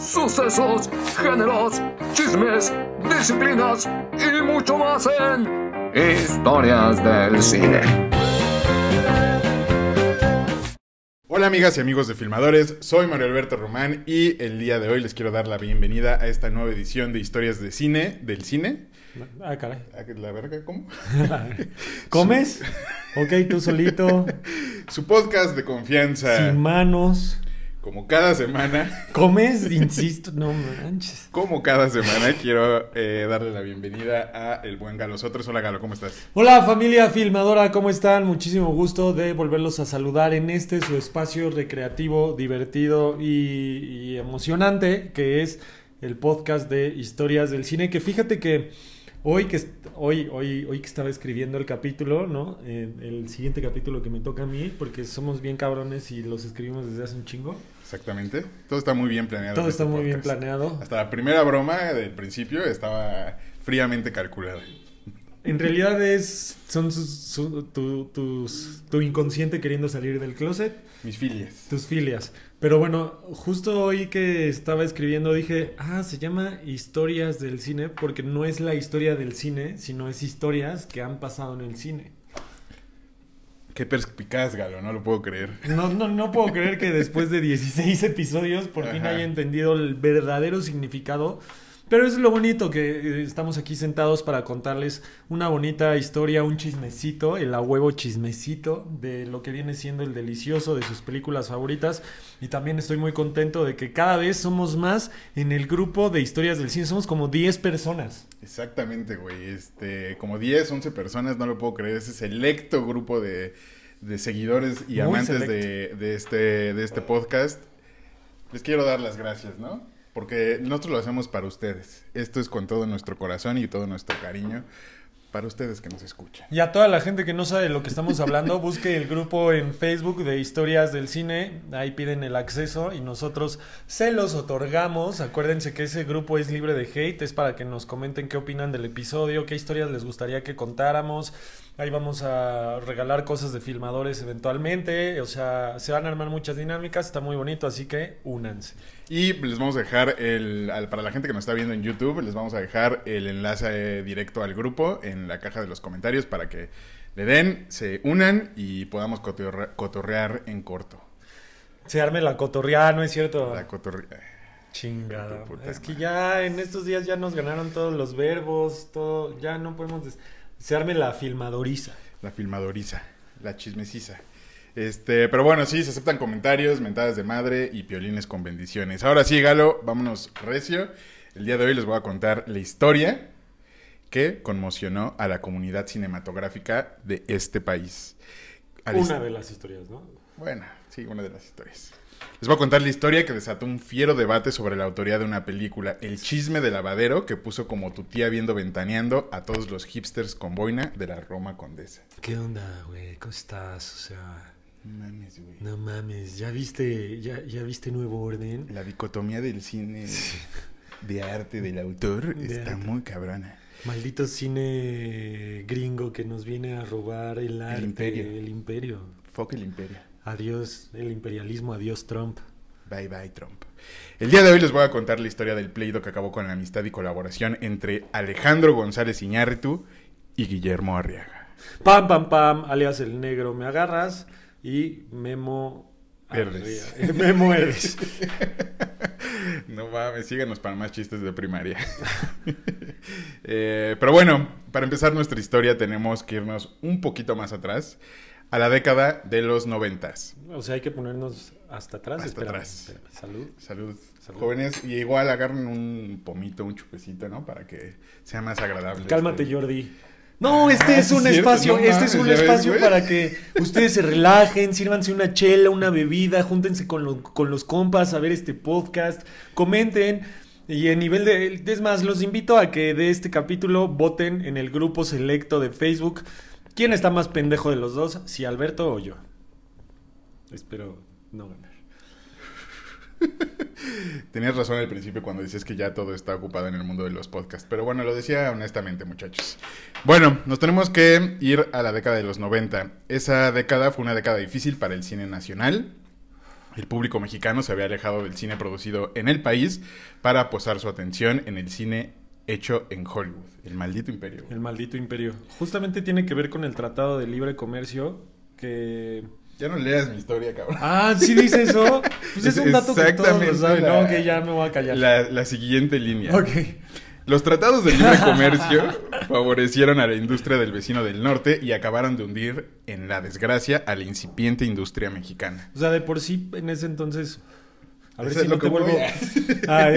sucesos, géneros, chismes, disciplinas y mucho más en Historias del Cine. Hola amigas y amigos de Filmadores, soy Mario Alberto Román y el día de hoy les quiero dar la bienvenida a esta nueva edición de Historias de Cine, del cine. Ah, caray. Ah, ¿La verga cómo? ¿Comes? ok, tú solito. Su podcast de confianza. Sin manos como cada semana. ¿Comes? Insisto, no manches. Como cada semana quiero eh, darle la bienvenida a el buen Galo Sotres. Hola Galo, ¿cómo estás? Hola familia filmadora, ¿cómo están? Muchísimo gusto de volverlos a saludar en este su espacio recreativo, divertido y emocionante que es el podcast de historias del cine. Que fíjate que hoy que, hoy, hoy, hoy que estaba escribiendo el capítulo, ¿no? Eh, el siguiente capítulo que me toca a mí, porque somos bien cabrones y los escribimos desde hace un chingo. Exactamente. Todo está muy bien planeado. Todo está este muy bien planeado. Hasta la primera broma del principio estaba fríamente calculada. En realidad es son tu, tu inconsciente queriendo salir del closet. Mis filias. Tus filias. Pero bueno, justo hoy que estaba escribiendo dije, ah, se llama historias del cine porque no es la historia del cine, sino es historias que han pasado en el cine. Qué perspicaz, Galo, no lo puedo creer. No, no, no puedo creer que después de 16 episodios por fin haya entendido el verdadero significado pero es lo bonito que eh, estamos aquí sentados para contarles una bonita historia, un chismecito, el a huevo chismecito de lo que viene siendo el delicioso de sus películas favoritas. Y también estoy muy contento de que cada vez somos más en el grupo de historias del cine. Somos como 10 personas. Exactamente, güey. Este, como 10, 11 personas, no lo puedo creer. Ese selecto grupo de, seguidores y amantes de, este, de este podcast. Les quiero dar las gracias, ¿no? porque nosotros lo hacemos para ustedes. Esto es con todo nuestro corazón y todo nuestro cariño para ustedes que nos escuchan. Y a toda la gente que no sabe de lo que estamos hablando, busque el grupo en Facebook de Historias del Cine, ahí piden el acceso y nosotros se los otorgamos. Acuérdense que ese grupo es libre de hate, es para que nos comenten qué opinan del episodio, qué historias les gustaría que contáramos Ahí vamos a regalar cosas de filmadores eventualmente. O sea, se van a armar muchas dinámicas. Está muy bonito, así que únanse. Y les vamos a dejar el. para la gente que nos está viendo en YouTube, les vamos a dejar el enlace eh, directo al grupo en la caja de los comentarios para que le den, se unan y podamos cotorrear en corto. Se arme la cotorreada, ¿no es cierto? La cotorreada. Eh, Chingada. Es que ya en estos días ya nos ganaron todos los verbos, todo, ya no podemos... Se arme la filmadoriza. La filmadoriza, la chismesiza. Este, pero bueno, sí, se aceptan comentarios, mentadas de madre y piolines con bendiciones. Ahora sí, Galo, vámonos recio. El día de hoy les voy a contar la historia que conmocionó a la comunidad cinematográfica de este país. Una de las historias, ¿no? Bueno, sí, una de las historias. Les voy a contar la historia que desató un fiero debate sobre la autoría de una película, El chisme del lavadero, que puso como tu tía viendo ventaneando a todos los hipsters con boina de la Roma Condesa. ¿Qué onda, güey? ¿Cómo estás? O sea... No mames, güey. No mames, ¿ya viste, ya, ya viste Nuevo Orden? La dicotomía del cine de arte del autor está muy cabrona. Maldito cine gringo que nos viene a robar el, arte, imperio. el imperio. Fuck el imperio. Adiós el imperialismo, adiós Trump. Bye bye Trump. El día de hoy les voy a contar la historia del pleito que acabó con la amistad y colaboración entre Alejandro González Iñárritu y Guillermo Arriaga. Pam, pam, pam, alias el negro, me agarras y Memo... Herdes. Memo No va, síganos para más chistes de primaria. Eh, pero bueno, para empezar nuestra historia tenemos que irnos un poquito más atrás a la década de los noventas. O sea, hay que ponernos hasta atrás. Hasta atrás. Salud. Salud. Jóvenes, y igual agarren un pomito, un chupecito, ¿no? Para que sea más agradable. Cálmate, Jordi. No, este es un espacio, este es un espacio para que ustedes se relajen, sírvanse una chela, una bebida, júntense con, con los compas a ver este podcast, comenten. Y en nivel de... Es más, los invito a que de este capítulo voten en el grupo selecto de Facebook ¿Quién está más pendejo de los dos? ¿Si Alberto o yo? Espero no ganar. Tenías razón al principio cuando dices que ya todo está ocupado en el mundo de los podcasts. Pero bueno, lo decía honestamente, muchachos. Bueno, nos tenemos que ir a la década de los 90. Esa década fue una década difícil para el cine nacional. El público mexicano se había alejado del cine producido en el país para posar su atención en el cine hecho en Hollywood, el maldito imperio. El maldito imperio. Justamente tiene que ver con el Tratado de Libre Comercio que... Ya no leas mi historia, cabrón. Ah, sí dice eso. Pues es, un dato que todos lo no, que ya me voy a callar. La, la siguiente línea. Ok. Los tratados de libre comercio favorecieron a la industria del vecino del norte y acabaron de hundir en la desgracia a la incipiente industria mexicana. O sea, de por sí en ese entonces a ver si no te vuelvo ah,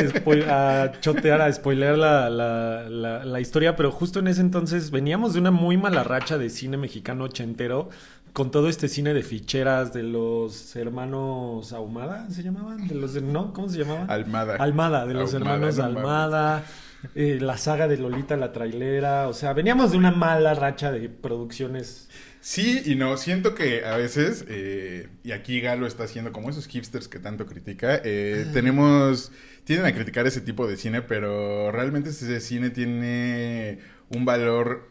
a, chotear, a spoilear la, historia, pero justo en ese entonces veníamos de una muy mala racha de cine mexicano ochentero, con todo este cine de ficheras de los hermanos Ahumada, ¿se llamaban? De los ¿No? ¿Cómo se llamaban? Almada. Almada, de los hermanos Almada. Eh, la saga de Lolita la trailera, o sea, veníamos de una mala racha de producciones Sí y no, siento que a veces, eh, y aquí Galo está haciendo como esos hipsters que tanto critica, eh, tenemos, tienden a criticar ese tipo de cine, pero realmente ese cine tiene un valor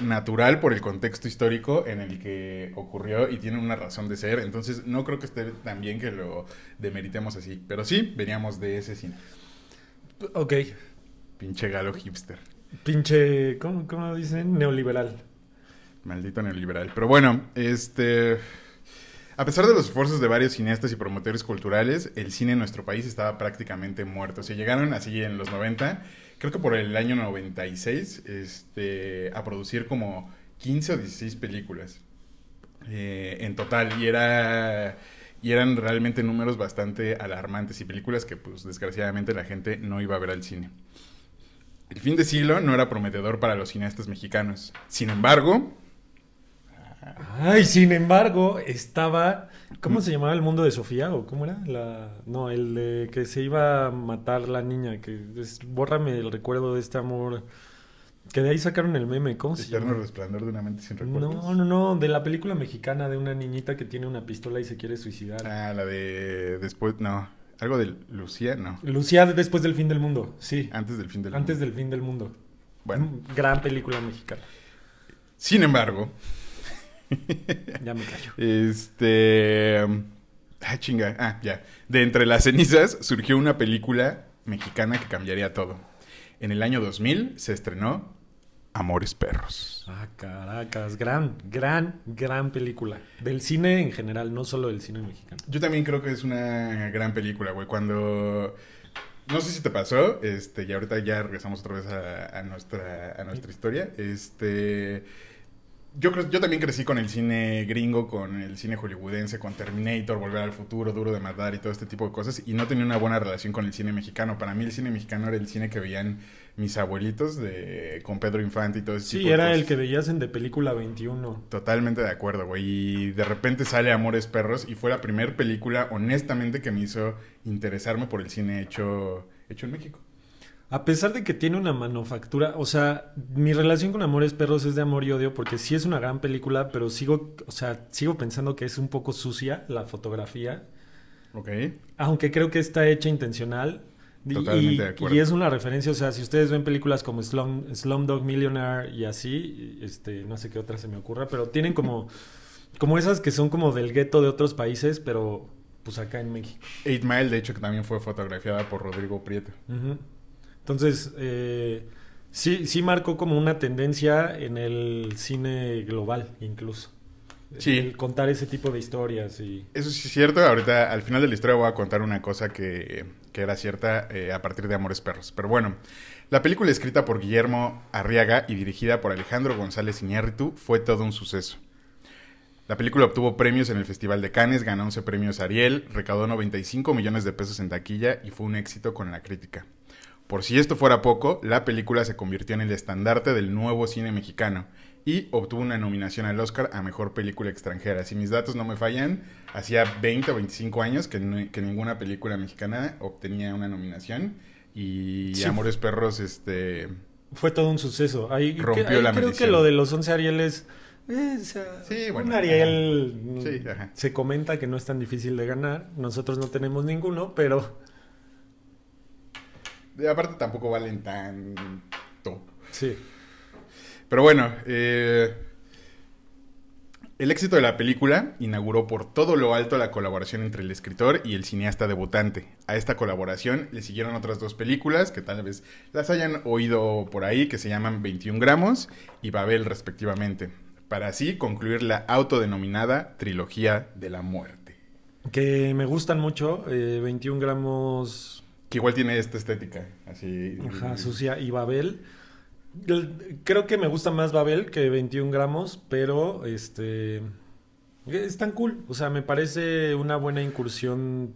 natural por el contexto histórico en el que ocurrió y tiene una razón de ser, entonces no creo que esté tan bien que lo demeritemos así, pero sí, veníamos de ese cine. Ok. Pinche Galo hipster. Pinche, ¿cómo, cómo dicen? Neoliberal. Maldito neoliberal. Pero bueno, este. A pesar de los esfuerzos de varios cineastas y promotores culturales, el cine en nuestro país estaba prácticamente muerto. O Se llegaron así en los 90, creo que por el año 96, este, a producir como 15 o 16 películas eh, en total. Y era y eran realmente números bastante alarmantes y películas que pues desgraciadamente la gente no iba a ver al cine. El fin de siglo no era prometedor para los cineastas mexicanos. Sin embargo, Ay, sin embargo, estaba. ¿Cómo se llamaba el mundo de Sofía? ¿O cómo era? La... No, el de que se iba a matar la niña. Que Bórrame el recuerdo de este amor. Que de ahí sacaron el meme. ¿Cómo se Eterno resplandor de una mente sin recuerdos. No, no, no. De la película mexicana de una niñita que tiene una pistola y se quiere suicidar. Ah, la de. Después, no. Algo de Lucía, no. Lucía después del fin del mundo, sí. Antes del fin del mundo. Antes del fin del mundo. Bueno. Gran película mexicana. Sin embargo, ya me callo. Este. Ah, chinga. Ah, ya. De entre las cenizas surgió una película mexicana que cambiaría todo. En el año 2000 se estrenó Amores Perros. Ah, caracas. Gran, gran, gran película. Del cine en general, no solo del cine mexicano. Yo también creo que es una gran película, güey. Cuando. No sé si te pasó, este, y ahorita ya regresamos otra vez a, nuestra, a nuestra historia. Este yo, yo también crecí con el cine gringo, con el cine hollywoodense, con Terminator, Volver al Futuro, Duro de Matar y todo este tipo de cosas, y no tenía una buena relación con el cine mexicano. Para mí el cine mexicano era el cine que veían mis abuelitos de, con Pedro Infante y todo ese tipo de cosas. Sí, era el que veías en de película 21. Totalmente de acuerdo, güey. Y de repente sale Amores Perros y fue la primera película, honestamente, que me hizo interesarme por el cine hecho, hecho en México. A pesar de que tiene una manufactura, o sea, mi relación con Amores Perros es de amor y odio porque sí es una gran película, pero sigo, o sea, sigo pensando que es un poco sucia la fotografía. Ok. Aunque creo que está hecha intencional. y, y es una referencia, o sea, si ustedes ven películas como Slum, Slumdog Millionaire y así, este, no sé qué otra se me ocurra, pero tienen como, como esas que son como del gueto de otros países, pero pues acá en México. Eight Mile, de hecho, que también fue fotografiada por Rodrigo Prieto. Entonces, eh, sí, marcó como una tendencia en el cine global incluso. contar ese tipo de historias. Y... Eso sí es cierto. Ahorita, al final de la historia, voy a contar una cosa que, que era cierta eh, a partir de Amores Perros. Pero bueno, la película escrita por Guillermo Arriaga y dirigida por Alejandro González Iñárritu fue todo un suceso. La película obtuvo premios en el Festival de Cannes, ganó 11 premios Ariel, recaudó 95 millones de pesos en taquilla y fue un éxito con la crítica. Por si esto fuera poco, la película se convirtió en el estandarte del nuevo cine mexicano y obtuvo una nominación al Oscar a Mejor Película Extranjera. Si mis datos no me fallan, hacía 20 o 25 años que, ninguna película mexicana obtenía una nominación y Amores Perros este, fue todo un suceso. Ahí, rompió creo que lo de los 11 Arieles... Eh, un Ariel se comenta que no es tan difícil de ganar. Nosotros no tenemos ninguno, pero aparte tampoco valen tanto. Sí. Pero bueno, eh, el éxito de la película inauguró por todo lo alto la colaboración entre el escritor y el cineasta debutante. A esta colaboración le siguieron otras dos películas que tal vez las hayan oído por ahí, que se llaman 21 gramos y Babel respectivamente, para así concluir la autodenominada Trilogía de la Muerte. Que me gustan mucho, 21 eh, gramos que igual tiene esta estética, así. Ajá, sucia. Y Babel. Creo que me gusta más Babel que 21 gramos, pero este. Es tan cool. O sea, me parece una buena incursión.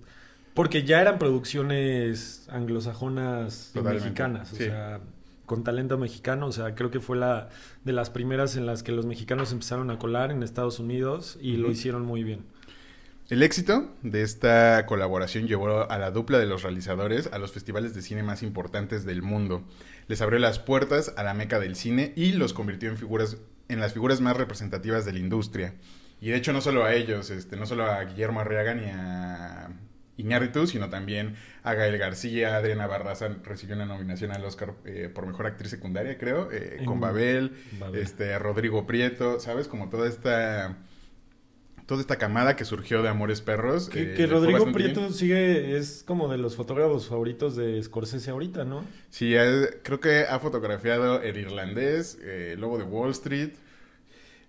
Porque ya eran producciones anglosajonas mexicanas. O sea, con talento mexicano. O sea, creo que fue la de las primeras en las que los mexicanos empezaron a colar en Estados Unidos y lo hicieron muy bien. El éxito de esta colaboración llevó a la dupla de los realizadores a los festivales de cine más importantes del mundo. Les abrió las puertas a la meca del cine y los convirtió en figuras en las figuras más representativas de la industria. Y de hecho no solo a ellos, este, no solo a Guillermo Arriaga ni a Iñárritu, sino también a Gael García, Adriana Barraza recibió una nominación al Oscar eh, por Mejor Actriz Secundaria, creo, eh, con Babel, Babel, Este, Rodrigo Prieto, ¿sabes? Como toda esta toda esta camada que surgió de Amores Perros. Que, eh, Rodrigo Prieto sigue, es como de los fotógrafos favoritos de Scorsese ahorita, ¿no? Sí, creo que ha fotografiado El Irlandés, eh, Lobo de Wall Street,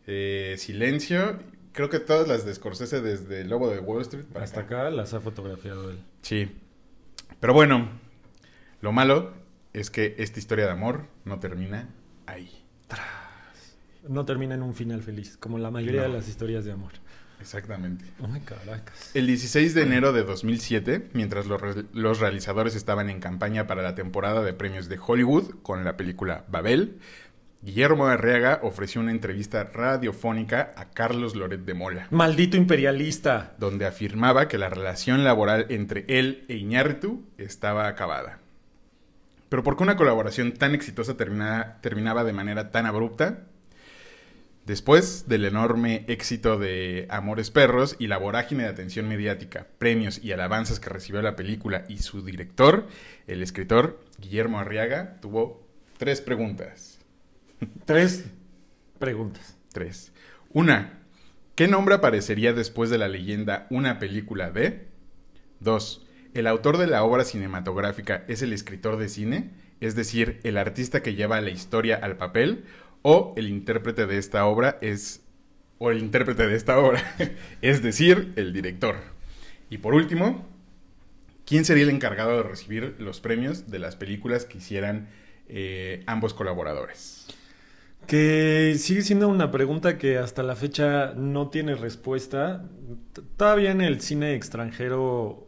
eh, Silencio. Creo que todas las de Scorsese desde Lobo de Wall Street. Hasta acá. las ha fotografiado él. Sí. Pero bueno, lo malo es que esta historia de amor no termina ahí. No termina en un final feliz, como la mayoría de las historias de amor. Exactamente. Oh El 16 de enero de 2007, mientras los, realizadores estaban en campaña para la temporada de premios de Hollywood con la película Babel, Guillermo Arriaga ofreció una entrevista radiofónica a Carlos Loret de Mola. ¡Maldito imperialista! Donde afirmaba que la relación laboral entre él e Iñárritu estaba acabada. Pero ¿por qué una colaboración tan exitosa terminaba de manera tan abrupta? Después del enorme éxito de Amores Perros y la vorágine de atención mediática, premios y alabanzas que recibió la película y su director, el escritor Guillermo Arriaga tuvo tres preguntas. Tres preguntas. Tres. Una, ¿qué nombre aparecería después de la leyenda una película de? Dos, ¿el autor de la obra cinematográfica es el escritor de cine? Es decir, el artista que lleva la historia al papel o el intérprete de esta obra es, o el intérprete de esta obra, es decir, el director. Y por último, ¿quién sería el encargado de recibir los premios de las películas que hicieran eh, ambos colaboradores? Que sigue siendo una pregunta que hasta la fecha no tiene respuesta. Todavía en el cine extranjero,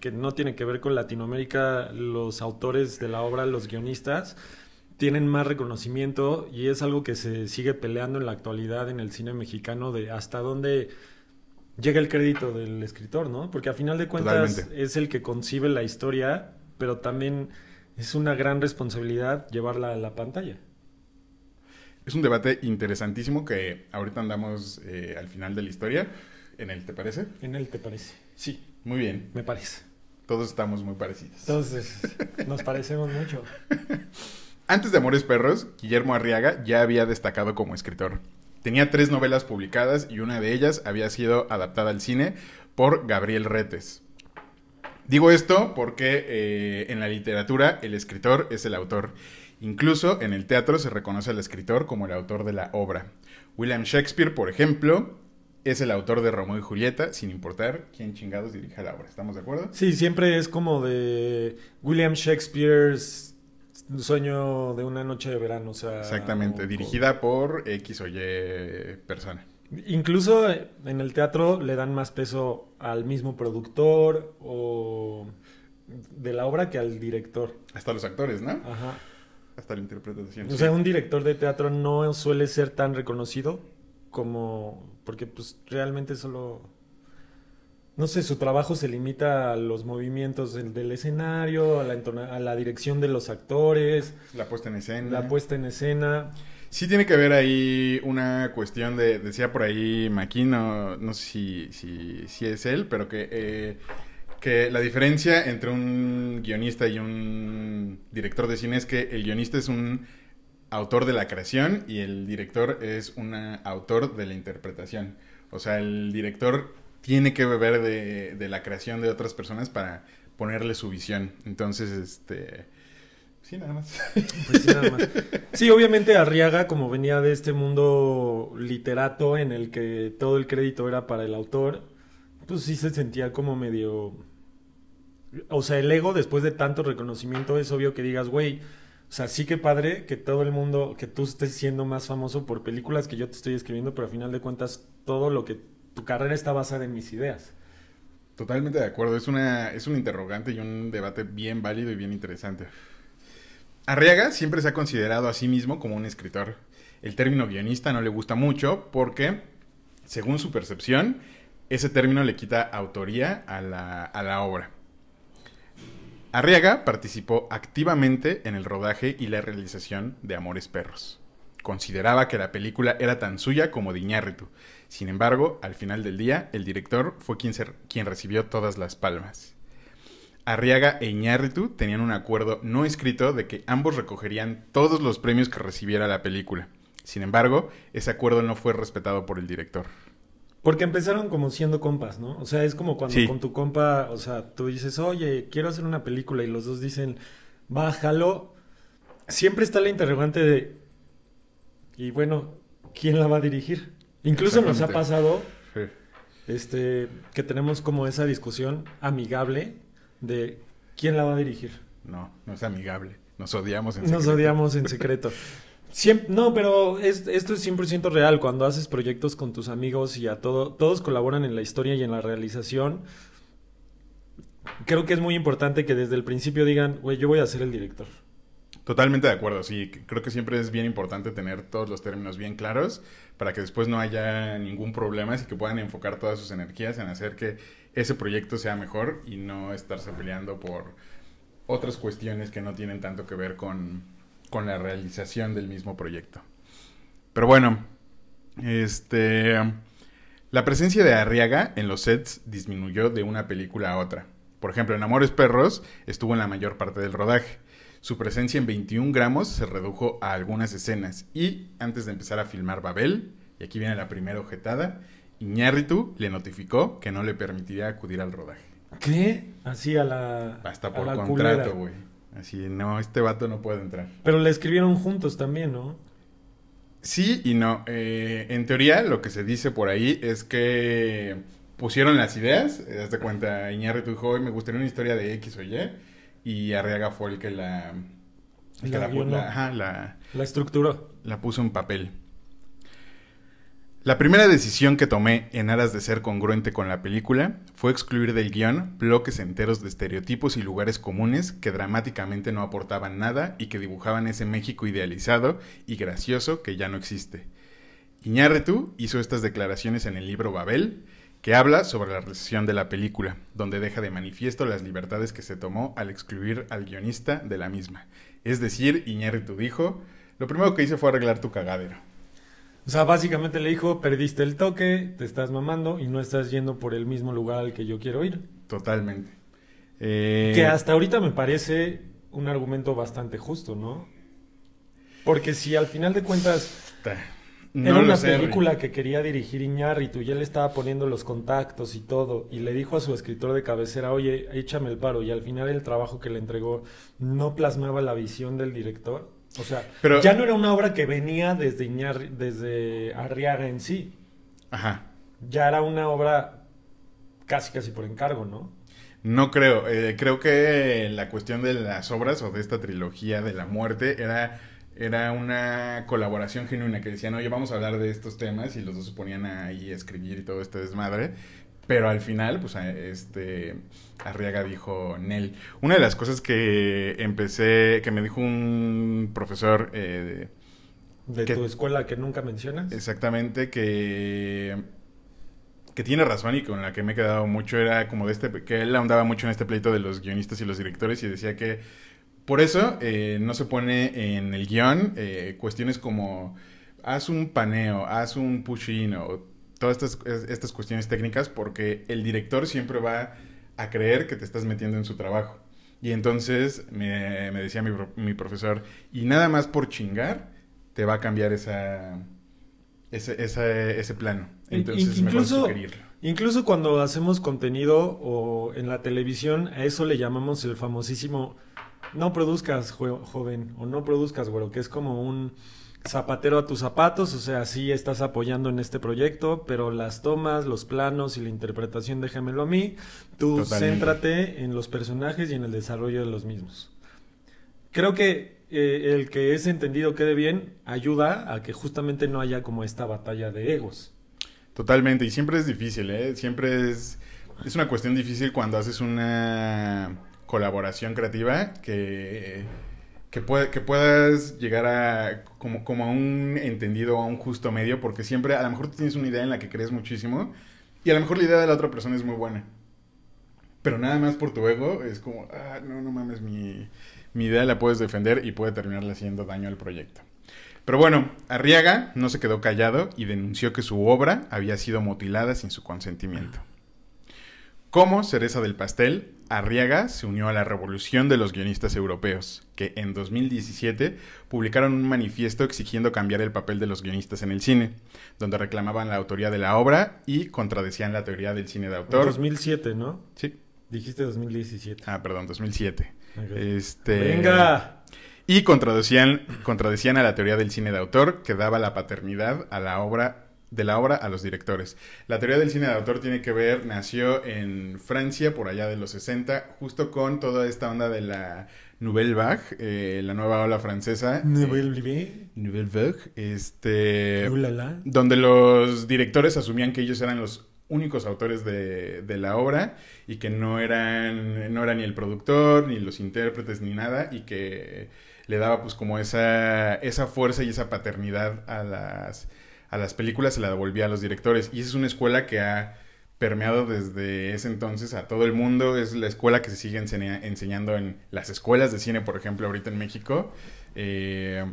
que no tiene que ver con Latinoamérica, los autores de la obra, los guionistas, tienen más reconocimiento y es algo que se sigue peleando en la actualidad en el cine mexicano de hasta dónde llega el crédito del escritor, ¿no? Porque a final de cuentas es el que concibe la historia, pero también es una gran responsabilidad llevarla a la pantalla. Es un debate interesantísimo que ahorita andamos eh, al final de la historia. ¿En el te parece? En el te parece, sí. Muy bien. Me parece. Todos estamos muy parecidos. Entonces, nos parecemos mucho. Antes de Amores Perros, Guillermo Arriaga ya había destacado como escritor. Tenía tres novelas publicadas y una de ellas había sido adaptada al cine por Gabriel Retes. Digo esto porque eh, en la literatura el escritor es el autor. Incluso en el teatro se reconoce al escritor como el autor de la obra. William Shakespeare, por ejemplo, es el autor de Ramón y Julieta, sin importar quién chingados dirija la obra. ¿Estamos de acuerdo? Sí, siempre es como de William Shakespeare's Sueño de una noche de verano, o sea. Exactamente, dirigida por X o Y persona. Incluso eh, en el teatro le dan más peso al mismo productor o de la obra que al director. Hasta los actores, ¿no? Ajá. Hasta la interpretación. O sea, un director de teatro no suele ser tan reconocido como. Porque, pues, realmente solo no sé, su trabajo se limita a los movimientos del, escenario, a la, dirección de los actores. La puesta en escena. La puesta en escena. Sí tiene que haber ahí una cuestión de, decía por ahí Maquino, no sé si, si, es él, pero que, eh, que la diferencia entre un guionista y un director de cine es que el guionista es un autor de la creación y el director es un autor de la interpretación. O sea, el director tiene que beber de, de la creación de otras personas para ponerle su visión. Entonces, este... Sí, nada más. Pues sí, nada más. Sí, obviamente Arriaga, como venía de este mundo literato en el que todo el crédito era para el autor, pues sí se sentía como medio... O sea, el ego después de tanto reconocimiento es obvio que digas, güey, o sea, sí que padre que todo el mundo, que tú estés siendo más famoso por películas que yo te estoy escribiendo, pero al final de cuentas todo lo que tu carrera está basada en mis ideas. Totalmente de acuerdo, es una, es un interrogante y un debate bien válido y bien interesante. Arriaga siempre se ha considerado a sí mismo como un escritor. El término guionista no le gusta mucho porque, según su percepción, ese término le quita autoría a la, a la obra. Arriaga participó activamente en el rodaje y la realización de Amores Perros. Consideraba que la película era tan suya como de Iñárritu sin embargo, al final del día, el director fue quien, quien recibió todas las palmas. Arriaga e Iñárritu tenían un acuerdo no escrito de que ambos recogerían todos los premios que recibiera la película. Sin embargo, ese acuerdo no fue respetado por el director. Porque empezaron como siendo compas, ¿no? O sea, es como cuando con tu compa, o sea, tú dices, oye, quiero hacer una película y los dos dicen, bájalo. Siempre está la interrogante de, y bueno, ¿quién la va a dirigir? Incluso nos ha pasado este, que tenemos como esa discusión amigable de quién la va a dirigir. No, no es amigable. Nos odiamos en secreto. Nos odiamos en secreto. no, pero es, esto es 100% real. Cuando haces proyectos con tus amigos y a todo, todos colaboran en la historia y en la realización, creo que es muy importante que desde el principio digan, güey, yo voy a ser el director. Totalmente de acuerdo, sí. Creo que siempre es bien importante tener todos los términos bien claros para que después no haya ningún problema y que puedan enfocar todas sus energías en hacer que ese proyecto sea mejor y no estarse peleando por otras cuestiones que no tienen tanto que ver con, con la realización del mismo proyecto. Pero bueno, este... La presencia de Arriaga en los sets disminuyó de una película a otra. Por ejemplo, en Amores Perros estuvo en la mayor parte del rodaje su presencia en 21 gramos se redujo a algunas escenas y antes de empezar a filmar Babel, y aquí viene la primera objetada, Iñárritu le notificó que no le permitiría acudir al rodaje. ¿Qué? Así a la. Hasta por contrato, güey. Así, no, este vato no puede entrar. Pero le escribieron juntos también, ¿no? Sí y no. Eh, en teoría, lo que se dice por ahí es que pusieron las ideas. Hasta cuenta, Iñárritu dijo, hoy me gustaría una historia de X o Y y Arriaga fue el que la... la, estructura. La puso en papel. La primera decisión que tomé en aras de ser congruente con la película fue excluir del guión bloques enteros de estereotipos y lugares comunes que dramáticamente no aportaban nada y que dibujaban ese México idealizado y gracioso que ya no existe. Iñárritu hizo estas declaraciones en el libro Babel, que habla sobre la recesión de la película, donde deja de manifiesto las libertades que se tomó al excluir al guionista de la misma. Es decir, Iñárritu dijo, lo primero que hice fue arreglar tu cagadero. O sea, básicamente le dijo, perdiste el toque, te estás mamando y no estás yendo por el mismo lugar al que yo quiero ir. Totalmente. Que eh, hasta ahorita me parece un argumento bastante justo, ¿no? Porque si al final de cuentas era una película que quería dirigir Iñárritu y él estaba poniendo los contactos y todo. Y le dijo a su escritor de cabecera, oye, échame el paro. Y al final el trabajo que le entregó no plasmaba la visión del director. O sea, ya no era una obra que venía desde, Iñarri, desde Arriaga en sí. Ajá. Ya era una obra casi, casi por encargo, ¿no? No creo. Eh, creo que la cuestión de las obras o de esta trilogía de la muerte era era una colaboración genuina que decían, oye, vamos a hablar de estos temas y los dos se ponían ahí a escribir y todo este desmadre. Pero al final, pues, este, Arriaga dijo Nel. Una de las cosas que empecé, que me dijo un profesor... Eh, de tu escuela que nunca mencionas. Exactamente, que, que tiene razón y con la que me he quedado mucho era como de este, que él ahondaba mucho en este pleito de los guionistas y los directores y decía que por eso eh, no se pone en el guión eh, cuestiones como haz un paneo, haz un push-in o todas estas, estas cuestiones técnicas porque el director siempre va a creer que te estás metiendo en su trabajo. Y entonces me, decía mi, profesor, y nada más por chingar te va a cambiar esa, ese, ese plano. Entonces incluso, Incluso cuando hacemos contenido o en la televisión, a eso le llamamos el famosísimo no produzcas, joven, o no produzcas, güero, que es como un zapatero a tus zapatos, o sea, sí estás apoyando en este proyecto, pero las tomas, los planos y la interpretación déjamelo a mí, tú céntrate en los personajes y en el desarrollo de los mismos. Creo que eh, el que ese entendido quede bien ayuda a que justamente no haya como esta batalla de egos. Totalmente, y siempre es difícil, ¿eh? Siempre es, es una cuestión difícil cuando haces una colaboración creativa que, que, puedas llegar a como, como a un entendido, a un justo medio, porque siempre a lo mejor tienes una idea en la que crees muchísimo y a lo mejor la idea de la otra persona es muy buena. Pero nada más por tu ego es como, ah, no, no mames, mi, mi idea la puedes defender y puede terminarle haciendo daño al proyecto. Pero bueno, Arriaga no se quedó callado y denunció que su obra había sido mutilada sin su consentimiento. Como cereza del pastel, Arriaga se unió a la revolución de los guionistas europeos, que en 2017 publicaron un manifiesto exigiendo cambiar el papel de los guionistas en el cine, donde reclamaban la autoría de la obra y contradecían la teoría del cine de autor. 2007, ¿no? Sí. Dijiste 2017. Ah, perdón, 2007. Este... Venga. Y contradecían, contradecían a la teoría del cine de autor que daba la paternidad a la obra de la obra a los directores. La teoría del cine de autor tiene que ver, nació en Francia por allá de los 60, justo con toda esta onda de la Nouvelle Vague, eh, la nueva ola francesa. Eh, Nouvelle Vague. Nouvelle Vague. Este. Donde los directores asumían que ellos eran los únicos autores de, de, la obra y que no eran no era ni el productor ni los intérpretes ni nada y que le daba pues como esa esa fuerza y esa paternidad a las a las películas se la devolvía a los directores. Y es una escuela que ha permeado desde ese entonces a todo el mundo. Es la escuela que se sigue enseñando en las escuelas de cine, por ejemplo, ahorita en México. Eh,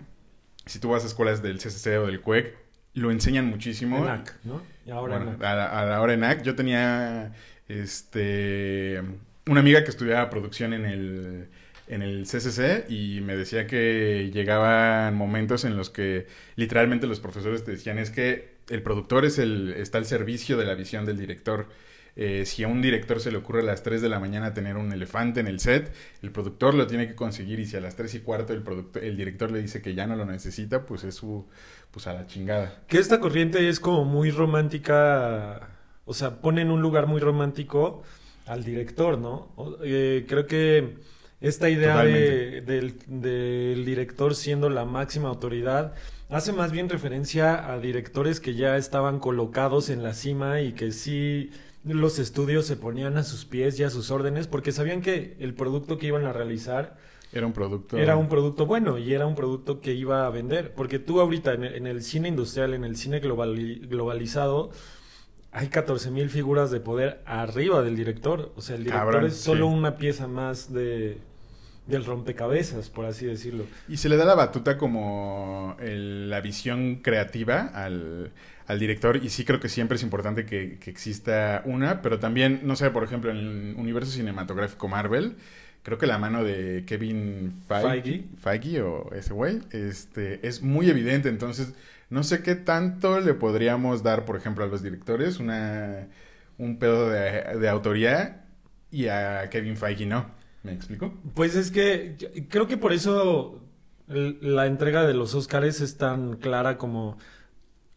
si tú vas a escuelas del CCC o del CUEC, e lo enseñan muchísimo. ¿no? Y ahora en A a la hora Yo tenía este, una amiga que estudiaba producción en el en el CCC y me decía que llegaban momentos en los que literalmente los profesores te decían es que el productor es el, está al servicio de la visión del director. Eh, si a un director se le ocurre a las 3 de la mañana tener un elefante en el set, el productor lo tiene que conseguir y si a las 3 y cuarto el, el director le dice que ya no lo necesita, pues es su, pues a la chingada. Que esta corriente es como muy romántica, o sea, pone en un lugar muy romántico al director, ¿no? Eh, creo que esta idea de, del, director siendo la máxima autoridad hace más bien referencia a directores que ya estaban colocados en la cima y que sí los estudios se ponían a sus pies y a sus órdenes porque sabían que el producto que iban a realizar era un producto era un producto bueno y era un producto que iba a vender porque tú ahorita en el, cine industrial en el cine globalizado hay 14.000 mil figuras de poder arriba del director o sea el director es solo una pieza más de del rompecabezas, por así decirlo. Y se le da la batuta como la visión creativa al, director y sí creo que siempre es importante que, exista una, pero también, no sé, por ejemplo, en el universo cinematográfico Marvel, creo que la mano de Kevin Feige, o ese güey, este, es muy evidente, entonces no sé qué tanto le podríamos dar, por ejemplo, a los directores una, un pedo de, de autoría y a Kevin Feige no. ¿Me explico? Pues es que creo que por eso la entrega de los Óscares es tan clara como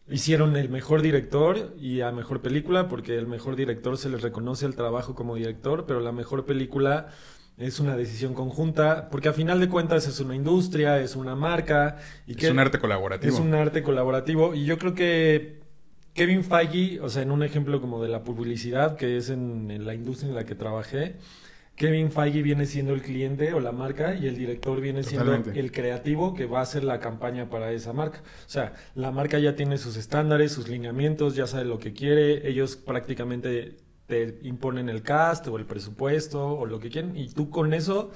hicieron el mejor director y a mejor película, porque el mejor director se le reconoce el trabajo como director, pero la mejor película es una decisión conjunta, porque a final de cuentas es una industria, es una marca. Y es un arte colaborativo. Es un arte colaborativo. Y yo creo que Kevin Feige, o sea, en un ejemplo como de la publicidad, que es en la industria en la que trabajé, Kevin Feige viene siendo el cliente o la marca y el director viene siendo el creativo que va a hacer la campaña para esa marca. O sea, la marca ya tiene sus estándares, sus lineamientos, ya sabe lo que quiere, ellos prácticamente te imponen el cast o el presupuesto o lo que quieren y tú con eso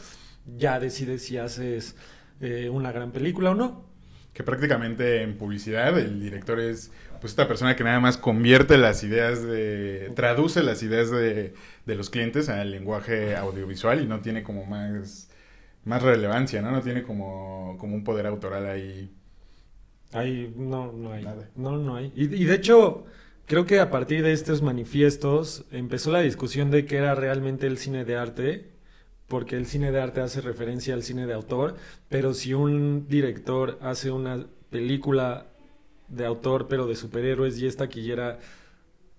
ya decides si haces eh, una gran película o no. Que prácticamente en publicidad el director es pues esta persona que nada más convierte las ideas de, traduce las ideas de, los clientes al lenguaje audiovisual y no tiene como más, más relevancia, ¿no? No tiene como, un poder autoral ahí. Ahí no, no hay. No, no hay. Y, y de hecho, creo que a partir de estos manifiestos empezó la discusión de qué era realmente el cine de arte porque el cine de arte hace referencia al cine de autor, pero si un director hace una película de autor, pero de superhéroes y esta que era...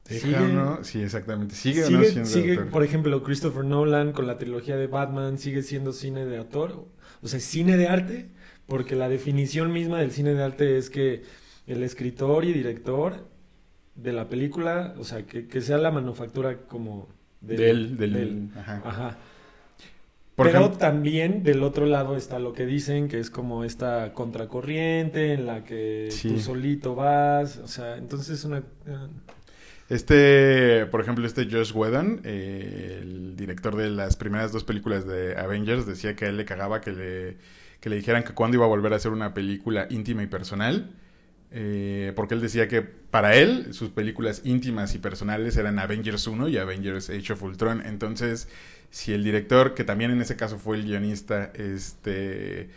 Sí, exactamente. Sigue, ¿Sigue sigue, Por ejemplo, Christopher Nolan con la trilogía de Batman sigue siendo cine de autor. O sea, cine de arte, porque la definición misma del cine de arte es que el escritor y director de la película, o sea, que, sea la manufactura como... Del, del, del, ajá. Pero también del otro lado está lo que dicen, que es como esta contracorriente en la que tú solito vas. O sea, entonces una. Eh. Este, por ejemplo, este Josh Whedon, eh, el director de las primeras dos películas de Avengers, decía que a él le cagaba que le, le dijeran que cuándo iba a volver a hacer una película íntima y personal. Eh, porque él decía que para él sus películas íntimas y personales eran Avengers 1 y Avengers Age of Ultron. Entonces, si el director, que también en ese caso fue el guionista, este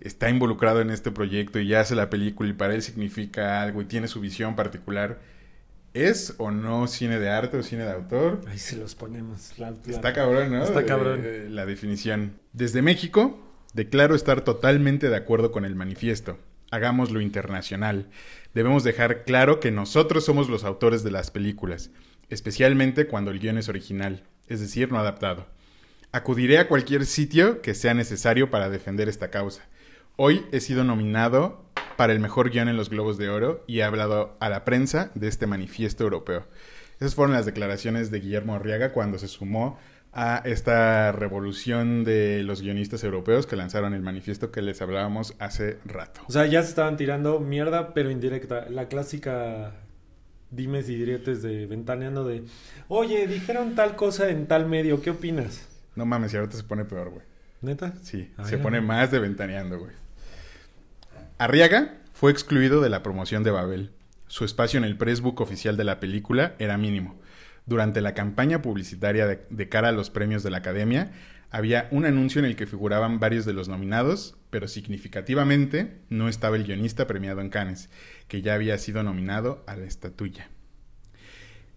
está involucrado en este proyecto y hace la película y para él significa algo y tiene su visión particular, ¿es o no cine de arte o cine de autor? Ahí se los ponemos. está cabrón, ¿no? Está cabrón. Eh, eh, la definición. Desde México, declaro estar totalmente de acuerdo con el manifiesto. Hagamos lo internacional. Debemos dejar claro que nosotros somos los autores de las películas, especialmente cuando el guion es original, es decir, no adaptado. Acudiré a cualquier sitio que sea necesario para defender esta causa. Hoy he sido nominado para el mejor guión en los Globos de Oro y he hablado a la prensa de este manifiesto europeo. Esas fueron las declaraciones de Guillermo Arriaga cuando se sumó a esta revolución de los guionistas europeos que lanzaron el manifiesto que les hablábamos hace rato. O sea, ya se estaban tirando mierda, pero indirecta. La clásica dimes y diretes de ventaneando de, oye, dijeron tal cosa en tal medio, ¿qué opinas? No mames, y ahorita se pone peor, güey. ¿Neta? Sí, ah, se pone más de ventaneando, güey. Arriaga fue excluido de la promoción de Babel. Su espacio en el pressbook oficial de la película era mínimo. Durante la campaña publicitaria de, cara a los premios de la Academia, había un anuncio en el que figuraban varios de los nominados, pero significativamente no estaba el guionista premiado en Cannes, que ya había sido nominado a la estatuya.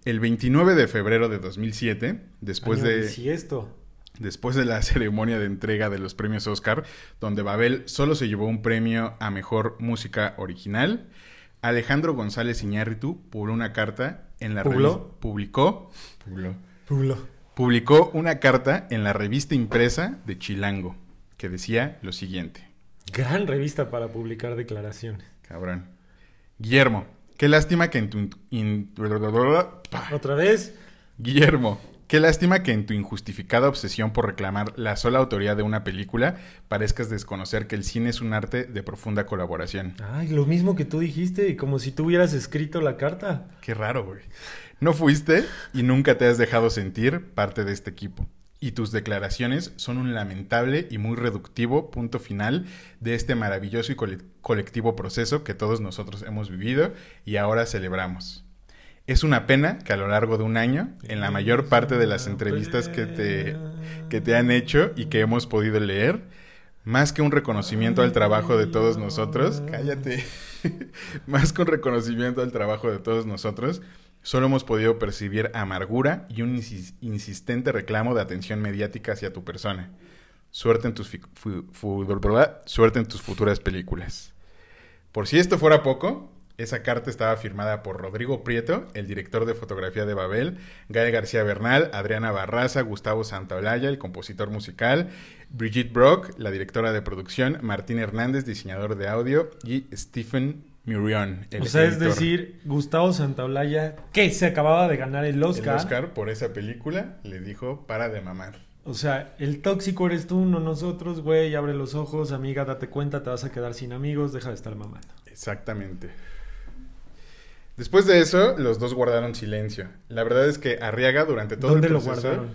El 29 de febrero de 2007, después ah, de... esto después de la ceremonia de entrega de los premios Oscar, donde Babel solo se llevó un premio a Mejor Música Original. Alejandro González Iñárritu publicó una carta en la revista... Publicó... Publicó una carta en la revista impresa de Chilango, que decía lo siguiente. Gran revista para publicar declaraciones. Cabrón. Guillermo, qué lástima que en tu... ¿Otra vez? Guillermo, Qué lástima que en tu injustificada obsesión por reclamar la sola autoría de una película parezcas desconocer que el cine es un arte de profunda colaboración. Ay, lo mismo que tú dijiste, y como si tú hubieras escrito la carta. Qué raro, güey. No fuiste y nunca te has dejado sentir parte de este equipo. Y tus declaraciones son un lamentable y muy reductivo punto final de este maravilloso y colectivo proceso que todos nosotros hemos vivido y ahora celebramos. Es una pena que a lo largo de un año, en la mayor parte de las entrevistas que te, te han hecho y que hemos podido leer, más que un reconocimiento al trabajo de todos nosotros, cállate, más que un reconocimiento al trabajo de todos nosotros, solo hemos podido percibir amargura y un insistente reclamo de atención mediática hacia tu persona. Suerte en tus, suerte en tus futuras películas. Por si esto fuera poco, esa carta estaba firmada por Rodrigo Prieto, el director de fotografía de Babel, Gael García Bernal, Adriana Barraza, Gustavo Santaolalla, el compositor musical, Brigitte Brock, la directora de producción, Martín Hernández, diseñador de audio, y Stephen Murion, El o sea, es decir, Gustavo Santaolalla, que se acababa de ganar el Oscar. El Oscar por esa película le dijo para de mamar. O sea, el tóxico eres tú, no nosotros, güey, abre los ojos, amiga, date cuenta, te vas a quedar sin amigos, deja de estar mamando. Exactamente. Después de eso, los dos guardaron silencio. La verdad es que Arriaga durante todo el proceso... Lo guardaron?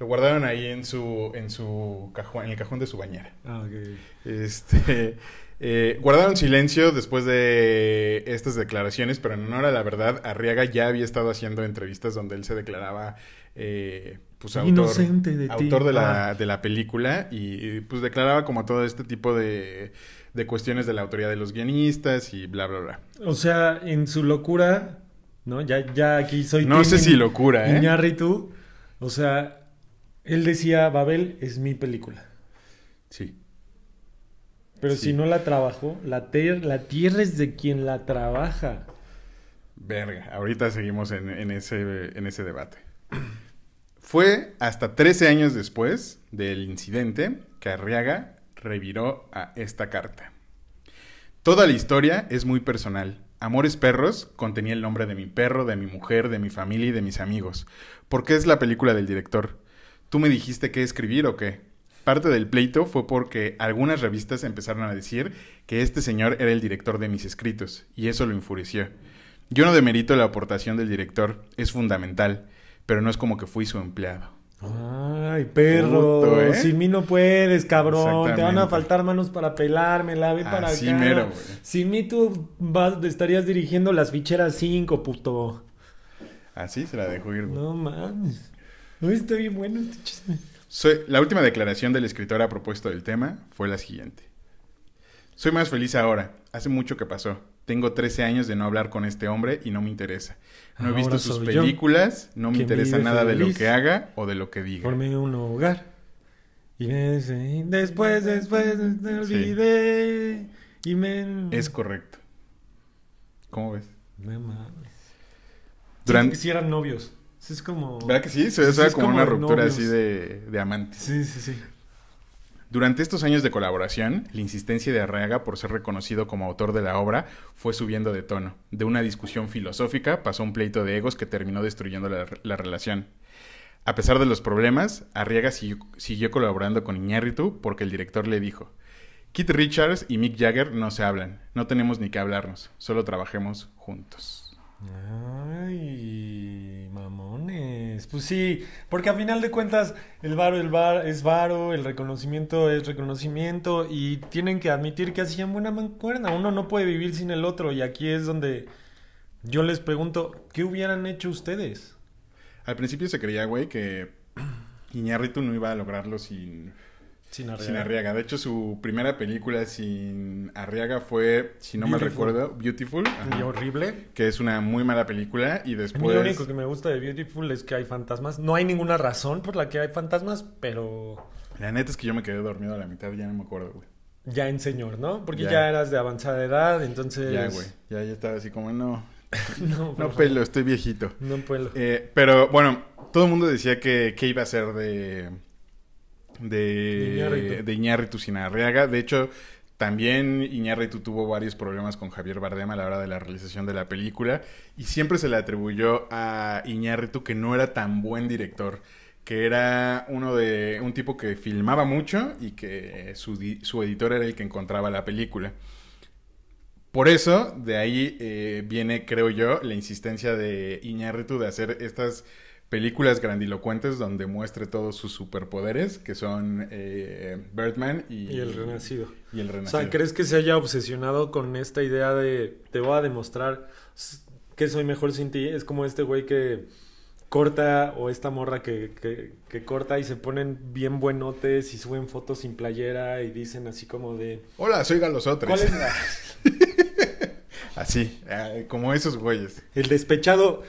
Lo guardaron ahí en su, en su cajón, en el cajón de su bañera. Ah, Este... Eh, guardaron silencio después de estas declaraciones, pero en honor a la verdad, Arriaga ya había estado haciendo entrevistas donde él se declaraba eh, pues, Inocente de autor de la, ah. de la película y pues declaraba como todo este tipo de, cuestiones de la autoridad de los guionistas y bla, bla, bla. O sea, en su locura, ¿no? Ya, ya aquí soy... No sé si locura, ¿eh? tú. o sea, él decía, Babel es mi película. Sí. Pero si no la trabajo, la, la tierra es de quien la trabaja. Verga, ahorita seguimos en ese, en ese debate. Fue hasta 13 años después del incidente que Arriaga reviró a esta carta. Toda la historia es muy personal. Amores Perros contenía el nombre de mi perro, de mi mujer, de mi familia y de mis amigos, porque es la película del director. ¿Tú me dijiste qué escribir o qué? Parte del pleito fue porque algunas revistas empezaron a decir que este señor era el director de mis escritos, y eso lo enfureció. Yo no demerito la aportación del director, es fundamental, pero no es como que fui su empleado. Ay, perro, ¿eh? sin mí no puedes, cabrón. Te van a faltar manos para pelarme ve para Sin mí tú estarías dirigiendo las ficheras 5, puto. Así se la dejó ir, No mames. No, estoy bien bueno este la última declaración del escritor a propósito del tema fue la siguiente. Soy más feliz ahora. Hace mucho que pasó tengo 13 años de no hablar con este hombre y no me interesa. No he visto sus películas, no me interesa nada de lo que haga o de lo que diga. Formé un hogar. Y me dice, después, después, me olvidé. Y me... Es correcto. ¿Cómo ves? No mames. Durante... Si eran novios. Es como... ¿Verdad que sí? Se como, una ruptura así de, de amantes. Sí, sí, sí. Durante estos años de colaboración, la insistencia de Arriaga por ser reconocido como autor de la obra fue subiendo de tono. De una discusión filosófica pasó un pleito de egos que terminó destruyendo la, relación. A pesar de los problemas, Arriaga siguió, colaborando con Iñárritu porque el director le dijo: Kit Richards y Mick Jagger no se hablan, no tenemos ni que hablarnos, solo trabajemos juntos. Ay. Pues sí, porque a final de cuentas el varo el es varo, el reconocimiento es reconocimiento y tienen que admitir que hacían buena mancuerna. Uno no puede vivir sin el otro y aquí es donde yo les pregunto, ¿qué hubieran hecho ustedes? Al principio se creía, güey, que Iñárritu no iba a lograrlo sin sin Arriaga. De hecho, su primera película sin Arriaga fue, si no me recuerdo, Beautiful. y horrible. Que es una muy mala película. Y después. lo único que me gusta de Beautiful es que hay fantasmas. No hay ninguna razón por la que hay fantasmas, pero. La neta es que yo me quedé dormido a la mitad, ya no me acuerdo, güey. Ya en señor, ¿no? Porque ya, eras de avanzada edad, entonces. Ya, güey. Ya, ya estaba así como, no. no, no pues, pelo, estoy viejito. No pelo. Eh, pero bueno, todo el mundo decía que, que iba a ser de de, Iñarritu de Iñárritu Sinarriaga. De hecho, también Iñárritu tuvo varios problemas con Javier Bardem a la hora de la realización de la película y siempre se le atribuyó a Iñárritu que no era tan buen director, que era uno de un tipo que filmaba mucho y que su, editor era el que encontraba la película. Por eso, de ahí eh, viene, creo yo, la insistencia de Iñárritu de hacer estas películas grandilocuentes donde muestre todos sus superpoderes, que son eh, Birdman y, El Renacido. O sea, ¿crees que se haya obsesionado con esta idea de te voy a demostrar que soy mejor sin ti? Es como este güey que corta o esta morra que, que, corta y se ponen bien buenotes y suben fotos sin playera y dicen así como de... Hola, soy los ¿Cuál es la... Así, ah, como esos güeyes. El despechado,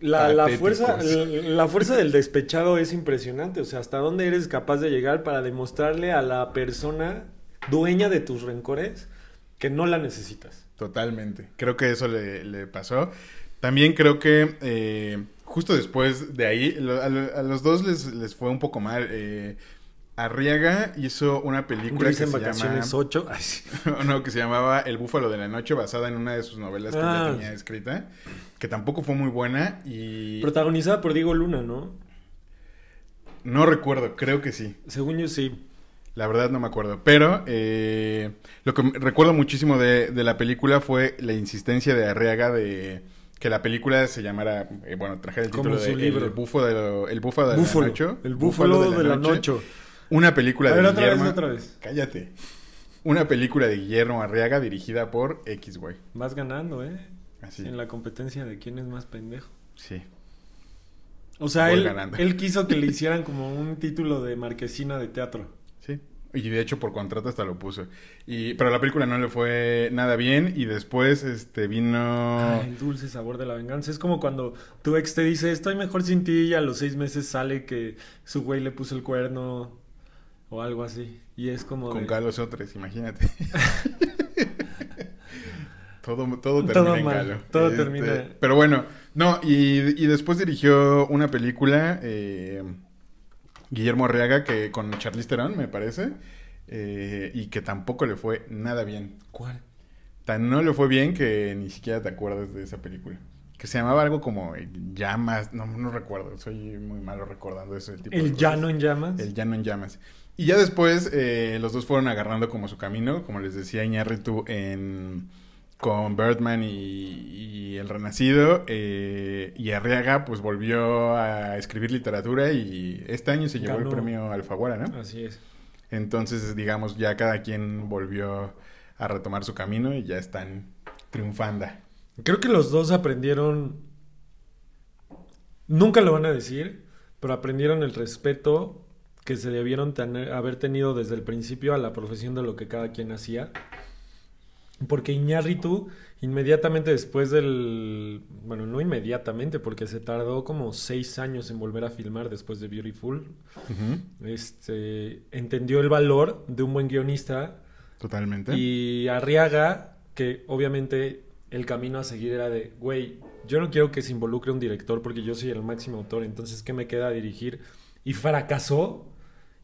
la, fuerza, la, fuerza del despechado es impresionante. O sea, hasta dónde eres capaz de llegar para demostrarle a la persona dueña de tus rencores que no la necesitas. Totalmente. Creo que eso le, pasó. También creo que eh, justo después de ahí, a, los dos les, fue un poco mal. Eh, Arriaga hizo una película que se 8. no, que se llamaba El Búfalo de la Noche, basada en una de sus novelas que ah. tenía escrita, que tampoco fue muy buena y... Protagonizada por Diego Luna, ¿no? No recuerdo, creo que sí. Según yo sí. La verdad no me acuerdo, pero eh, lo que recuerdo muchísimo de, de, la película fue la insistencia de Arriaga de que la película se llamara, eh, bueno, traje el título de libro? El, búfalo, de la Noche. El Búfalo, de, la, noche una película de otra Vez, otra Cállate. Una película de Guillermo Arriaga dirigida por X, güey. Vas ganando, ¿eh? Así. En la competencia de quién es más pendejo. Sí. O sea, él, quiso que le hicieran como un título de marquesina de teatro. Sí. Y de hecho por contrato hasta lo puso. Y, pero la película no le fue nada bien y después este vino... Ah, el dulce sabor de la venganza. Es como cuando tu ex te dice, estoy mejor sin ti y a los seis meses sale que su güey le puso el cuerno o algo así. Y es como. Con de... otros Sotres, imagínate. todo, todo termina en Todo este, termina. Pero bueno, no, y, y después dirigió una película, eh, Guillermo Arriaga, que con Charlize Theron, me parece, eh, y que tampoco le fue nada bien. ¿Cuál? Tan no le fue bien que ni siquiera te acuerdas de esa película que se llamaba algo como eh, llamas, no, no recuerdo, soy muy malo recordando eso. El de en llamas. El llano en llamas. Y ya después eh, los dos fueron agarrando como su camino, como les decía Iñárritu en, con Birdman y, El Renacido, eh, y Arriaga pues volvió a escribir literatura y este año se llevó el premio Alfaguara, ¿no? Así es. Entonces, digamos, ya cada quien volvió a retomar su camino y ya están triunfando Creo que los dos aprendieron, nunca lo van a decir, pero aprendieron el respeto que se debieron tener, haber tenido desde el principio a la profesión de lo que cada quien hacía. Porque Iñárritu, inmediatamente después del. Bueno, no inmediatamente, porque se tardó como seis años en volver a filmar después de Beautiful. Este. Entendió el valor de un buen guionista. Totalmente. Y Arriaga, que obviamente el camino a seguir era de, güey, yo no quiero que se involucre un director porque yo soy el máximo autor, entonces ¿qué me queda dirigir? Y fracasó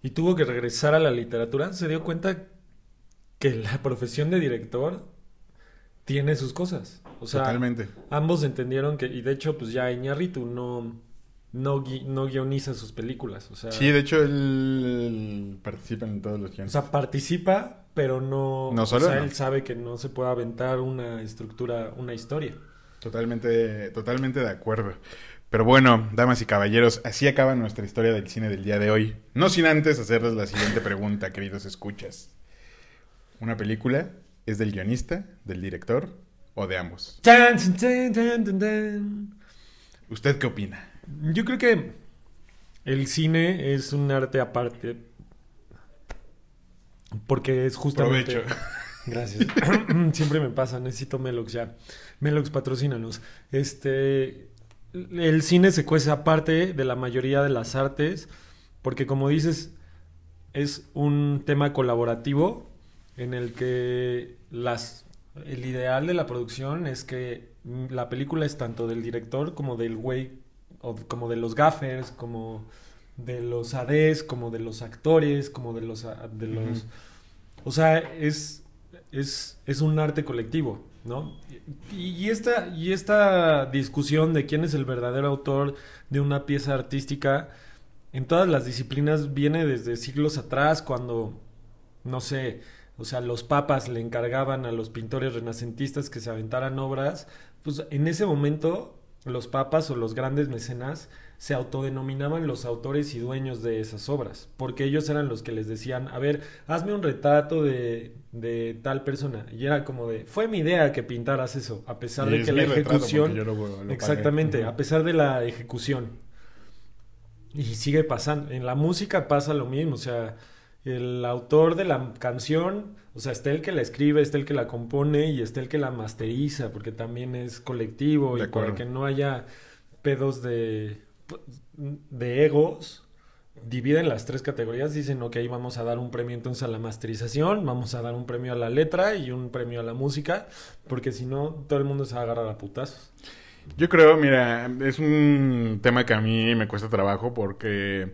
y tuvo que regresar a la literatura, se dio cuenta que la profesión de director tiene sus cosas. O sea, ambos entendieron que, y de hecho, pues ya Iñarritu no no, guioniza sus películas. sí, de hecho él participa en todos los guiones. O sea, participa, pero no. o sea, él sabe que no se puede aventar una estructura, una historia. Totalmente, totalmente de acuerdo. Pero bueno, damas y caballeros, así acaba nuestra historia del cine del día de hoy. No sin antes hacerles la siguiente pregunta, queridos escuchas. ¿Una película es del guionista, del director o de ambos? ¿Usted qué opina? Yo creo que el cine es un arte aparte. Porque es justamente. Gracias. Siempre me pasa, necesito Melox ya. Melox, patrocínanos. Este. El cine se cuece aparte de la mayoría de las artes. Porque, como dices, es un tema colaborativo en el que las, el ideal de la producción es que la película es tanto del director como del güey o como de los gaffers, como de los ADs, como de los actores, como de los... Ah, de los O sea, es, es, es, un arte colectivo, ¿no? Y, y, esta, y esta discusión de quién es el verdadero autor de una pieza artística en todas las disciplinas viene desde siglos atrás, cuando, no sé, o sea, los papas le encargaban a los pintores renacentistas que se aventaran obras, pues en ese momento los papas o los grandes mecenas se autodenominaban los autores y dueños de esas obras, porque ellos eran los que les decían, a ver, hazme un retrato de, tal persona. Y era como de, fue mi idea que pintaras eso, a pesar de que la ejecución... exactamente, a pesar de la ejecución. Y sigue pasando. En la música pasa lo mismo, o sea, el autor de la canción o sea, está el que la escribe, está el que la compone y está el que la masteriza, porque también es colectivo y para que no haya pedos de, de egos, dividen las tres categorías, dicen, ok, vamos a dar un premio entonces a la masterización, vamos a dar un premio a la letra y un premio a la música, porque si no, todo el mundo se va a agarrar a putazos. Yo creo, mira, es un tema que a mí me cuesta trabajo porque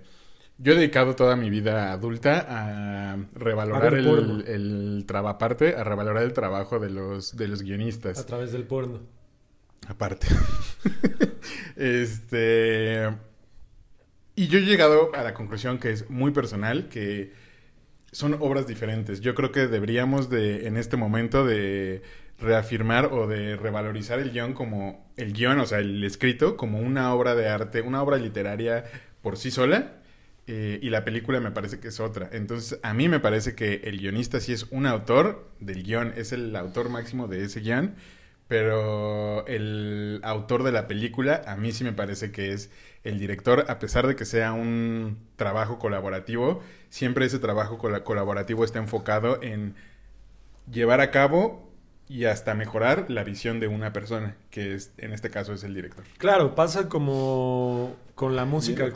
yo he dedicado toda mi vida adulta a revalorar el, el aparte, a revalorar el trabajo de los, de los guionistas. A través del porno. Aparte. este. Y yo he llegado a la conclusión que es muy personal, que son obras diferentes. Yo creo que deberíamos de, en este momento, de reafirmar o de revalorizar el guión como el guión, o sea, el escrito, como una obra de arte, una obra literaria por sí sola eh, y la película me parece que es otra. Entonces, a mí me parece que el guionista sí es un autor del guión, es el autor máximo de ese guión, pero el autor de la película a mí sí me parece que es el director, a pesar de que sea un trabajo colaborativo, siempre ese trabajo colaborativo está enfocado en llevar a cabo y hasta mejorar la visión de una persona, que es, en este caso es el director. Claro, pasa como con la música.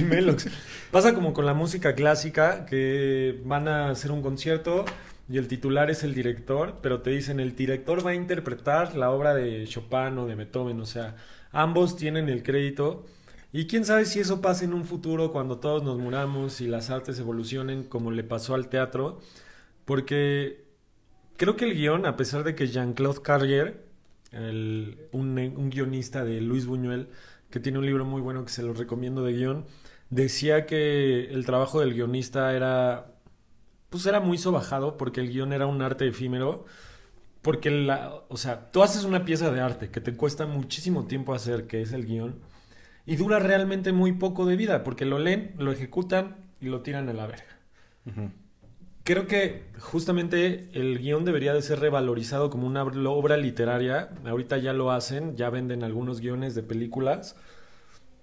pasa como con la música clásica, que van a hacer un concierto y el titular es el director, pero te dicen el director va a interpretar la obra de Chopin o de Beethoven, o sea, ambos tienen el crédito. Y quién sabe si eso pasa en un futuro cuando todos nos muramos y las artes evolucionen como le pasó al teatro, porque Creo que el guión, a pesar de que Jean-Claude Carrier, un, guionista de Luis Buñuel, que tiene un libro muy bueno que se lo recomiendo de guión, decía que el trabajo del guionista era, pues era muy sobajado porque el guión era un arte efímero. Porque, la, o sea, tú haces una pieza de arte que te cuesta muchísimo tiempo hacer, que es el guión, y dura realmente muy poco de vida, porque lo leen, lo ejecutan y lo tiran a la verga. Creo que justamente el guión debería de ser revalorizado como una obra literaria. Ahorita ya lo hacen, ya venden algunos guiones de películas,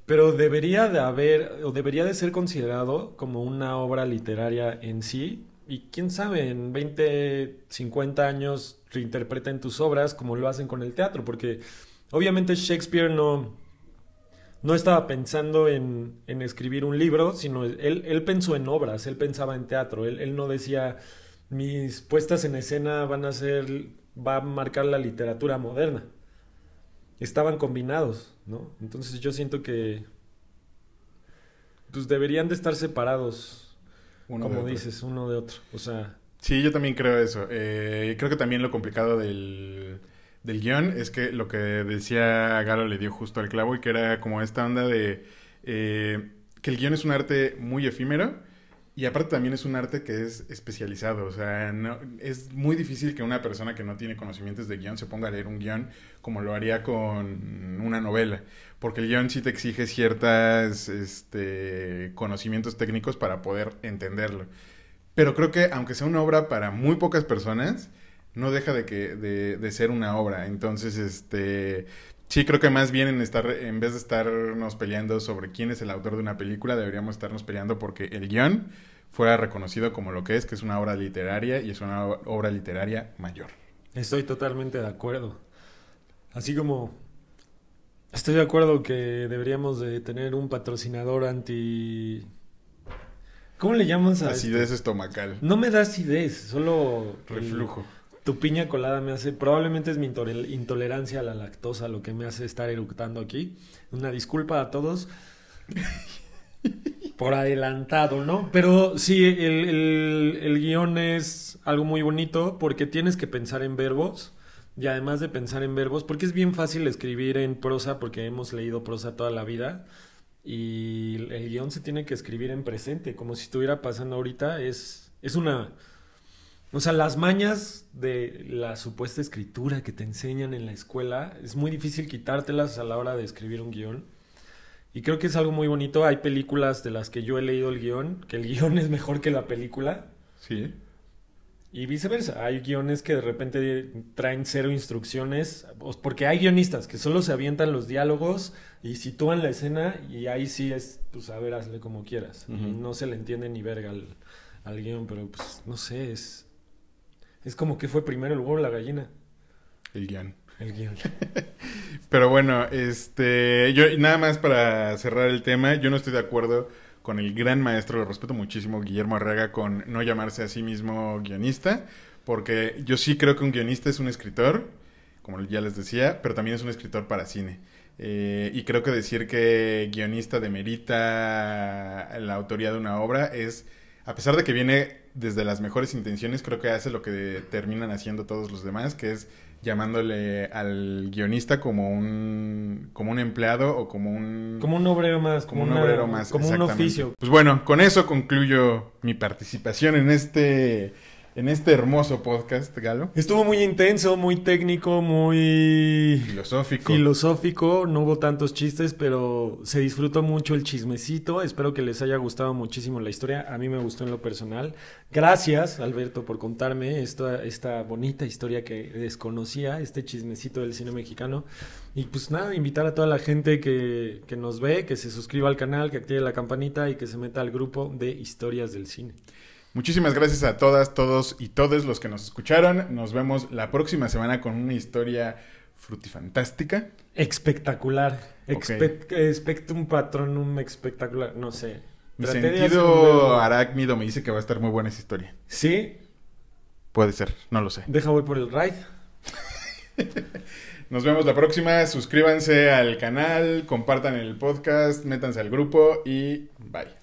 pero debería de haber o debería de ser considerado como una obra literaria en sí. Y quién sabe, en 20, 50 años reinterpreten tus obras como lo hacen con el teatro, porque obviamente Shakespeare no no estaba pensando en, escribir un libro, sino él, pensó en obras, él pensaba en teatro, él, él no decía mis puestas en escena van a ser, va a marcar la literatura moderna. Estaban combinados, ¿no? Entonces yo siento que pues deberían de estar separados, uno como dices, uno de otro. O sea... Sí, yo también creo eso. Eh, creo que también lo complicado del del guión es que lo que decía Galo le dio justo al clavo y que era como esta onda de eh, que el guión es un arte muy efímero y aparte también es un arte que es especializado, o sea, es muy difícil que una persona que no tiene conocimientos de guión se ponga a leer un guión como lo haría con una novela, porque el guión sí te exige ciertos este, conocimientos técnicos para poder entenderlo. Pero creo que aunque sea una obra para muy pocas personas, no deja de que de, de ser una obra. Entonces, este sí creo que más bien en estar en vez de estarnos peleando sobre quién es el autor de una película, deberíamos estarnos peleando porque el guión fuera reconocido como lo que es, que es una obra literaria y es una obra literaria mayor. Estoy totalmente de acuerdo. Así como estoy de acuerdo que deberíamos de tener un patrocinador anti ¿Cómo le llamas a acidez este? estomacal? No me da acidez, solo reflujo tu piña colada me hace, probablemente es mi intolerancia a la lactosa lo que me hace estar eructando aquí. Una disculpa a todos. Por adelantado, ¿no? Pero sí, el, guión es algo muy bonito porque tienes que pensar en verbos y además de pensar en verbos, porque es bien fácil escribir en prosa porque hemos leído prosa toda la vida y el guión se tiene que escribir en presente, como si estuviera pasando ahorita, es, es una o sea, las mañas de la supuesta escritura que te enseñan en la escuela, es muy difícil quitártelas a la hora de escribir un guión. Y creo que es algo muy bonito. Hay películas de las que yo he leído el guión, que el guión es mejor que la película. Sí. Y viceversa, hay guiones que de repente traen cero instrucciones, porque hay guionistas que solo se avientan los diálogos y sitúan la escena y ahí sí es, pues a ver, hazle como quieras. no se le entiende ni verga al, al guión, pero pues no sé, es, es como que fue primero el huevo la gallina. El guión. El guión. Pero bueno, este, yo nada más para cerrar el tema, yo no estoy de acuerdo con el gran maestro, lo respeto muchísimo, Guillermo Arraga, con no llamarse a sí mismo guionista, porque yo sí creo que un guionista es un escritor, como ya les decía, pero también es un escritor para cine. Eh, y creo que decir que guionista demerita la autoría de una obra es, a pesar de que viene desde las mejores intenciones creo que hace lo que terminan haciendo todos los demás, que es llamándole al guionista como un como un empleado o como un como un obrero más, como un obrero más, como un oficio. Pues bueno, con eso concluyo mi participación en este en este hermoso podcast, Galo. Estuvo muy intenso, muy técnico, muy filosófico. Filosófico, no hubo tantos chistes, pero se disfrutó mucho el chismecito. Espero que les haya gustado muchísimo la historia. A mí me gustó en lo personal. Gracias, Alberto, por contarme esta, esta bonita historia que desconocía, este chismecito del cine mexicano. Y pues nada, invitar a toda la gente que, que nos ve, que se suscriba al canal, que active la campanita y que se meta al grupo de historias del cine. Muchísimas gracias a todas, todos y todos los que nos escucharon. Nos vemos la próxima semana con una historia frutifantástica. Espectacular. Espectum un patrón, patronum espectacular. No sé. Mi sentido arácnido me dice que va a estar muy buena esa historia. ¿Sí? Puede ser, no lo sé. Deja voy por el ride. Nos vemos la próxima. Suscríbanse al canal, compartan el podcast, métanse al grupo y bye.